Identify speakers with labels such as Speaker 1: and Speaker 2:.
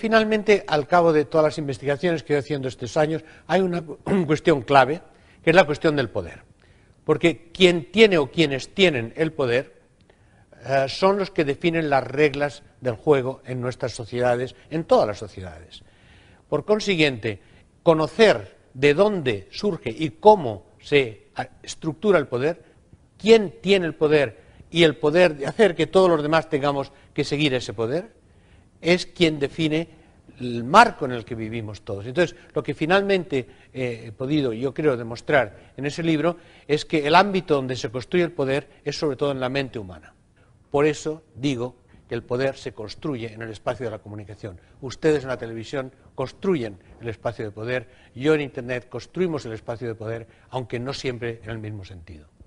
Speaker 1: Finalmente, al cabo de todas las investigaciones que he haciendo estos años, hay una cuestión clave, que es la cuestión del poder. Porque quien tiene o quienes tienen el poder eh, son los que definen las reglas del juego en nuestras sociedades, en todas las sociedades. Por consiguiente, conocer de dónde surge y cómo se ah, estructura el poder, quién tiene el poder y el poder de hacer que todos los demás tengamos que seguir ese poder, es quien define el marco en el que vivimos todos. Entonces, lo que finalmente eh, he podido, yo creo, demostrar en ese libro es que el ámbito donde se construye el poder es sobre todo en la mente humana. Por eso digo que el poder se construye en el espacio de la comunicación. Ustedes en la televisión construyen el espacio de poder, yo en Internet construimos el espacio de poder, aunque no siempre en el mismo sentido.